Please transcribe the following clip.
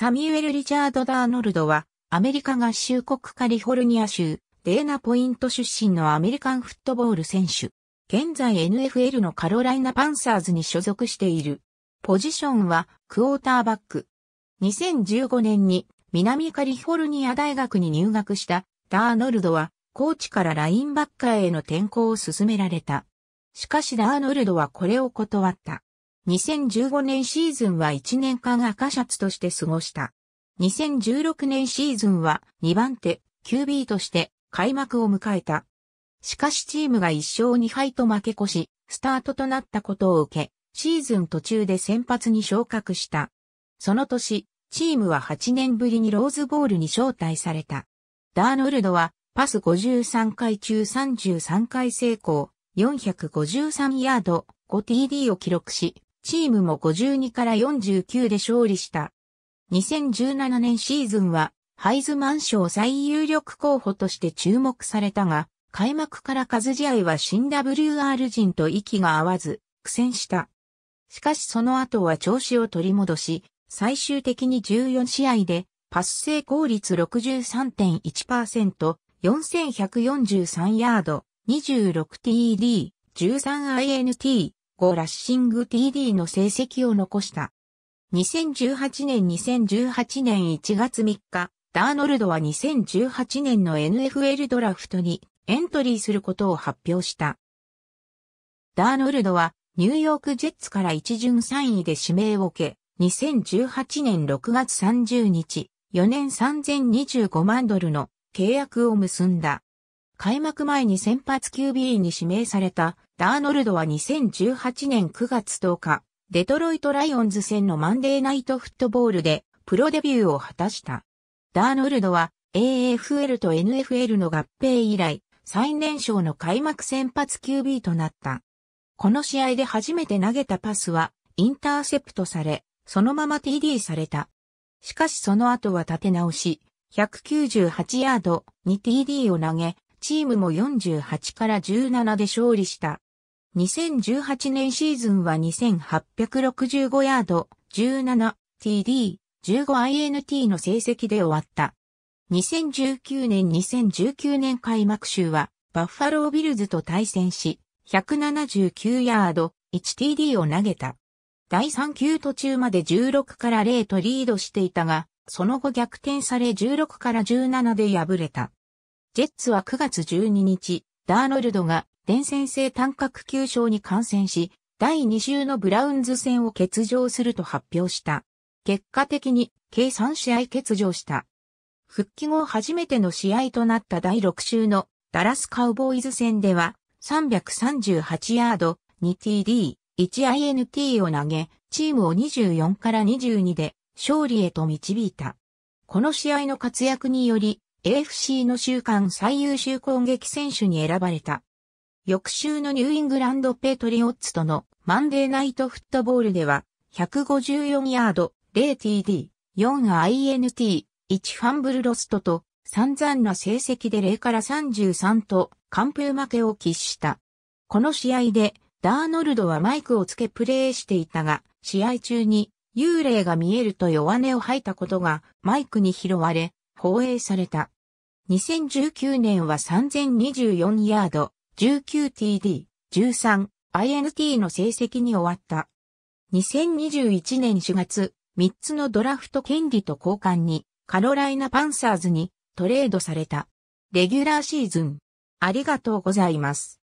サミュエル・リチャード・ダーノルドは、アメリカ合衆国カリフォルニア州、デーナポイント出身のアメリカンフットボール選手。現在 NFL のカロライナ・パンサーズに所属している。ポジションは、クォーターバック。2015年に、南カリフォルニア大学に入学したダーノルドは、コーチからラインバッカーへの転校を勧められた。しかしダーノルドはこれを断った。2015年シーズンは1年間赤シャツとして過ごした。2016年シーズンは2番手 QB として開幕を迎えた。しかしチームが1勝2敗と負け越し、スタートとなったことを受け、シーズン途中で先発に昇格した。その年、チームは8年ぶりにローズボールに招待された。ダーノルドはパス53回中33回成功、453ヤード、5TD を記録し、チームも52から49で勝利した。2017年シーズンは、ハイズマン賞最有力候補として注目されたが、開幕から数試合は新 WR 人と息が合わず、苦戦した。しかしその後は調子を取り戻し、最終的に14試合で、パス成功率63.1%、4143ヤード、26TD、13INT、5ラッシング TD の成績を残した。2018年2018年1月3日、ダーノルドは2018年の NFL ドラフトにエントリーすることを発表した。ダーノルドはニューヨークジェッツから一巡3位で指名を受け、2018年6月30日、4年3025万ドルの契約を結んだ。開幕前に先発 QB に指名されたダーノルドは2018年9月10日、デトロイトライオンズ戦のマンデーナイトフットボールでプロデビューを果たした。ダーノルドは AFL と NFL の合併以来、最年少の開幕先発 QB となった。この試合で初めて投げたパスはインターセプトされ、そのまま TD された。しかしその後は立て直し、198ヤードに TD を投げ、チームも48から17で勝利した。2018年シーズンは2865ヤード、17TD、15INT の成績で終わった。2019年2019年開幕週は、バッファロービルズと対戦し、179ヤード、1TD を投げた。第3球途中まで16から0とリードしていたが、その後逆転され16から17で敗れた。ジェッツは9月12日、ダーノルドが伝染性単角球症に感染し、第2週のブラウンズ戦を欠場すると発表した。結果的に計3試合欠場した。復帰後初めての試合となった第6週のダラスカウボーイズ戦では338ヤード 2TD、1INT を投げ、チームを24から22で勝利へと導いた。この試合の活躍により AFC の週間最優秀攻撃選手に選ばれた。翌週のニューイングランドペトリオッツとのマンデーナイトフットボールでは、154ヤード、0TD、4INT、1ファンブルロストと、散々な成績で0から33と、完封負けを喫した。この試合で、ダーノルドはマイクをつけプレーしていたが、試合中に幽霊が見えると弱音を吐いたことがマイクに拾われ、放映された。2019年は3024ヤード、19TD、13INT の成績に終わった。2021年4月、3つのドラフト権利と交換に、カロライナパンサーズにトレードされた。レギュラーシーズン。ありがとうございます。